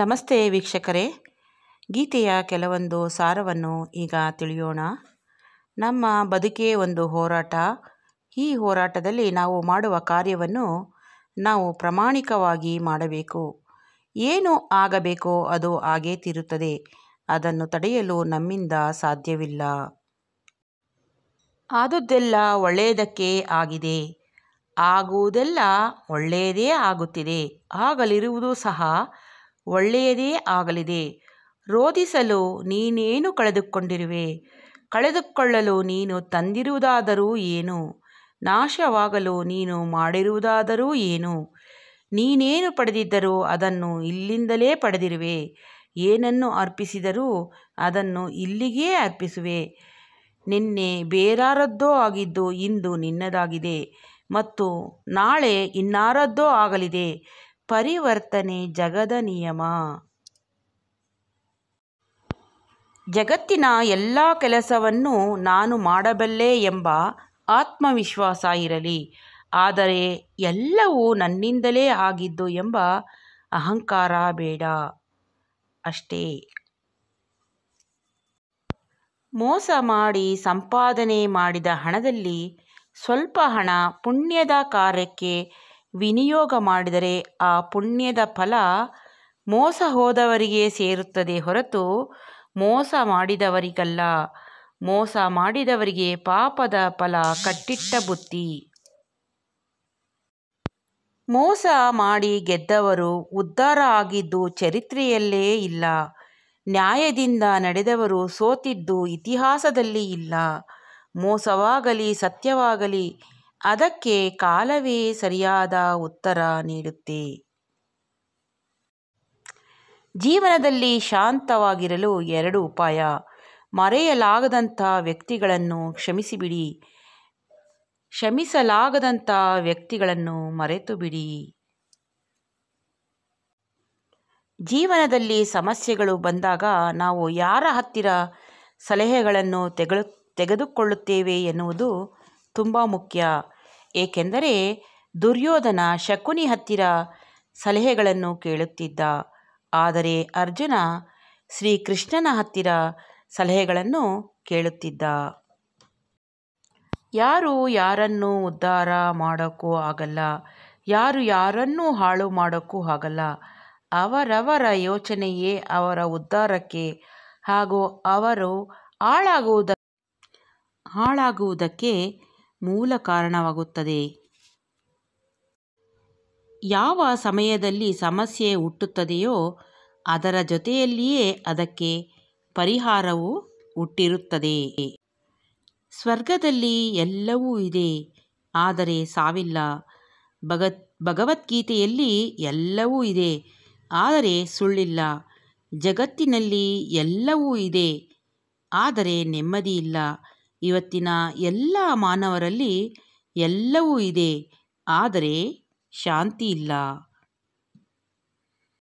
ನಮಸ್ತೆ ವೀಕ್ಷಕರೇ ಗೀತೆಯ ಕೆಲವೊಂದು ಸಾರವನ್ನು ಈಗ ತಿಳಿಯೋಣ ನಮ್ಮ ಬದುಕೇ ಒಂದು ಹೋರಾಟ ಈ ಹೋರಾಟದಲ್ಲಿ ನಾವು ಮಾಡುವ ಕಾರ್ಯವನ್ನು ನಾವು ಪ್ರಾಮಾಣಿಕವಾಗಿ ಮಾಡಬೇಕು ಏನು ಆಗಬೇಕೋ ಅದು ಆಗೇ ತಿರುತ್ತದೆ ಅದನ್ನು ತಡೆಯಲು ನಮ್ಮಿಂದ ಸಾಧ್ಯವಿಲ್ಲ ಆದದ್ದೆಲ್ಲ ಒಳ್ಳೆಯದಕ್ಕೆ ಆಗಿದೆ ಆಗುವುದೆಲ್ಲ ಒಳ್ಳೆಯದೇ ಆಗುತ್ತಿದೆ ಆಗಲಿರುವುದು ಸಹ ಒಳ್ಳೆಯದೇ ಆಗಲಿದೆ ರೋಧಿಸಲು ನೀನೇನು ಕಳೆದುಕೊಂಡಿರುವೆ ಕಳೆದುಕೊಳ್ಳಲು ನೀನು ತಂದಿರುವುದಾದರೂ ಏನು ನಾಶವಾಗಲು ನೀನು ಮಾಡಿರುವುದಾದರೂ ಏನು ನೀನೇನು ಪಡೆದಿದ್ದರೂ ಅದನ್ನು ಇಲ್ಲಿಂದಲೇ ಪಡೆದಿರುವೆ ಏನನ್ನು ಅರ್ಪಿಸಿದರೂ ಅದನ್ನು ಇಲ್ಲಿಗೆ ಅರ್ಪಿಸುವೆ ನಿನ್ನೆ ಬೇರಾರದ್ದೋ ಆಗಿದ್ದು ಇಂದು ನಿನ್ನದಾಗಿದೆ ಮತ್ತು ನಾಳೆ ಇನ್ನಾರದ್ದೋ ಆಗಲಿದೆ ಪರಿವರ್ತನೆ ಜಗದ ನಿಯಮ ಜಗತ್ತಿನ ಎಲ್ಲ ಕೆಲಸವನ್ನು ನಾನು ಮಾಡಬಲ್ಲೆ ಎಂಬ ಆತ್ಮವಿಶ್ವಾಸ ಇರಲಿ ಆದರೆ ಎಲ್ಲವೂ ನನ್ನಿಂದಲೇ ಆಗಿದ್ದು ಎಂಬ ಅಹಂಕಾರ ಬೇಡ ಅಷ್ಟೇ ಮೋಸ ಮಾಡಿ ಸಂಪಾದನೆ ಮಾಡಿದ ಹಣದಲ್ಲಿ ಸ್ವಲ್ಪ ಹಣ ಪುಣ್ಯದ ಕಾರ್ಯಕ್ಕೆ ವಿನಿಯೋಗ ಮಾಡಿದರೆ ಆ ಪುಣ್ಯದ ಫಲ ಮೋಸ ಹೋದವರಿಗೆ ಸೇರುತ್ತದೆ ಹೊರತು ಮೋಸ ಮಾಡಿದವರಿಗಲ್ಲ ಮೋಸ ಮಾಡಿದವರಿಗೆ ಪಾಪದ ಫಲ ಕಟ್ಟಿಟ್ಟ ಬುತ್ತಿ ಮೋಸ ಮಾಡಿ ಗೆದ್ದವರು ಉದ್ಧಾರ ಆಗಿದ್ದು ಚರಿತ್ರೆಯಲ್ಲೇ ಇಲ್ಲ ನ್ಯಾಯದಿಂದ ನಡೆದವರು ಸೋತಿದ್ದು ಇತಿಹಾಸದಲ್ಲಿ ಇಲ್ಲ ಮೋಸವಾಗಲಿ ಸತ್ಯವಾಗಲಿ ಅದಕ್ಕೆ ಕಾಲವೇ ಸರಿಯಾದ ಉತ್ತರ ನೀಡುತ್ತೆ ಜೀವನದಲ್ಲಿ ಶಾಂತವಾಗಿರಲು ಎರಡು ಉಪಾಯ ಮರೆಯಲಾಗದಂಥ ವ್ಯಕ್ತಿಗಳನ್ನು ಕ್ಷಮಿಸಿಬಿಡಿ ಕ್ಷಮಿಸಲಾಗದಂಥ ವ್ಯಕ್ತಿಗಳನ್ನು ಮರೆತು ಬಿಡಿ ಜೀವನದಲ್ಲಿ ಸಮಸ್ಯೆಗಳು ಬಂದಾಗ ನಾವು ಯಾರ ಹತ್ತಿರ ಸಲಹೆಗಳನ್ನು ತೆಗಳು ತೆಗೆದುಕೊಳ್ಳುತ್ತೇವೆ ಎನ್ನುವುದು ತುಂಬ ಮುಖ್ಯ ಏಕೆಂದರೆ ದುರ್ಯೋಧನ ಶಕುನಿ ಹತ್ತಿರ ಸಲಹೆಗಳನ್ನು ಕೇಳುತ್ತಿದ್ದ ಆದರೆ ಅರ್ಜುನ ಶ್ರೀಕೃಷ್ಣನ ಹತ್ತಿರ ಸಲಹೆಗಳನ್ನು ಕೇಳುತ್ತಿದ್ದ ಯಾರು ಯಾರನ್ನು ಉದ್ಧಾರ ಮಾಡೋಕ್ಕೂ ಆಗಲ್ಲ ಯಾರು ಯಾರನ್ನೂ ಹಾಳು ಮಾಡೋಕ್ಕೂ ಆಗಲ್ಲ ಅವರವರ ಯೋಚನೆಯೇ ಅವರ ಉದ್ಧಾರಕ್ಕೆ ಹಾಗೂ ಅವರು ಹಾಳಾಗುವುದ ಹಾಳಾಗುವುದಕ್ಕೆ ಮೂಲ ಕಾರಣವಾಗುತ್ತದೆ ಯಾವ ಸಮಯದಲ್ಲಿ ಸಮಸ್ಯೆ ಹುಟ್ಟುತ್ತದೆಯೋ ಅದರ ಜೊತೆಯಲ್ಲಿಯೇ ಅದಕ್ಕೆ ಪರಿಹಾರವು ಹುಟ್ಟಿರುತ್ತದೆ ಸ್ವರ್ಗದಲ್ಲಿ ಎಲ್ಲವೂ ಇದೆ ಆದರೆ ಸಾವಿಲ್ಲ ಭಗತ್ ಭಗವದ್ಗೀತೆಯಲ್ಲಿ ಎಲ್ಲವೂ ಇದೆ ಆದರೆ ಸುಳ್ಳಿಲ್ಲ ಜಗತ್ತಿನಲ್ಲಿ ಎಲ್ಲವೂ ಇದೆ ಆದರೆ ನೆಮ್ಮದಿ ಇಲ್ಲ ಇವತ್ತಿನ ಎಲ್ಲ ಮಾನವರಲ್ಲಿ ಎಲ್ಲವೂ ಇದೆ ಆದರೆ ಶಾಂತಿ ಇಲ್ಲ